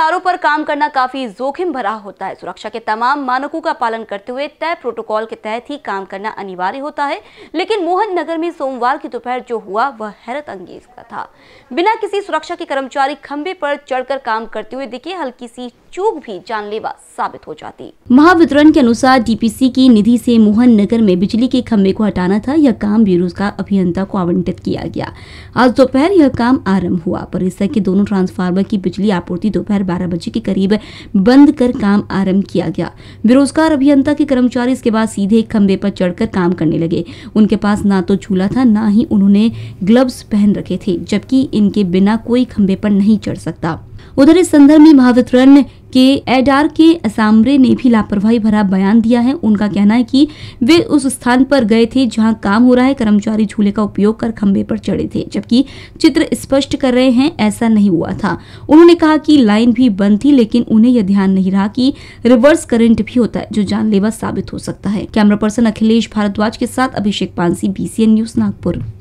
तारों पर काम करना काफी जोखिम भरा होता है सुरक्षा के तमाम मानकों का पालन करते हुए तय प्रोटोकॉल के तहत ही काम करना अनिवार्य होता है लेकिन मोहन नगर में सोमवार की दोपहर जो हुआ वह हैरत अंगेज का था बिना किसी सुरक्षा के कर्मचारी खंबे पर चढ़कर काम करते हुए दिखे हल्की सी चूक भी जानलेवा साबित हो जाती महावितरण के अनुसार डीपीसी की निधि से मोहन नगर में बिजली के खम्भे को हटाना था यह काम बेरोजगार अभियंता को आवंटित किया गया आज दोपहर यह काम आरम्भ हुआ परिसर के दोनों ट्रांसफार्मर की बिजली आपूर्ति दोपहर बारह बजे के करीब बंद कर काम आरम्भ किया गया बेरोजगार अभियंता के कर्मचारी इसके बाद सीधे खम्भे पर चढ़कर काम करने लगे उनके पास ना तो झूला था ना ही उन्होंने ग्लव्स पहन रखे थे जबकि इनके बिना कोई खम्भे पर नहीं चढ़ सकता उधर इस संदर्भ में महावितरण के एडार के असामरे ने भी लापरवाही भरा बयान दिया है उनका कहना है कि वे उस स्थान पर गए थे जहां काम हो रहा है कर्मचारी झूले का उपयोग कर खंबे पर चढ़े थे जबकि चित्र स्पष्ट कर रहे हैं ऐसा नहीं हुआ था उन्होंने कहा कि लाइन भी बंद थी लेकिन उन्हें यह ध्यान नहीं रहा कि रिवर्स करंट भी होता है जो जानलेवा साबित हो सकता है कैमरा पर्सन अखिलेश भारद्वाज के साथ अभिषेक पानसी बीसीएन न्यूज नागपुर